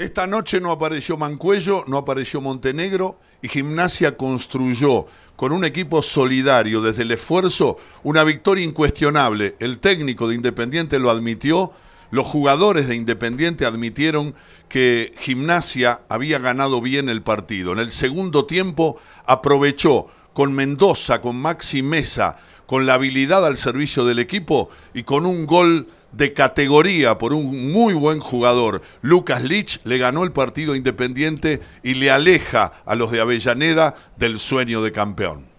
Esta noche no apareció Mancuello, no apareció Montenegro y Gimnasia construyó con un equipo solidario desde el esfuerzo una victoria incuestionable. El técnico de Independiente lo admitió, los jugadores de Independiente admitieron que Gimnasia había ganado bien el partido. En el segundo tiempo aprovechó con Mendoza, con Maxi Mesa, con la habilidad al servicio del equipo y con un gol de categoría por un muy buen jugador. Lucas Lich le ganó el partido independiente y le aleja a los de Avellaneda del sueño de campeón.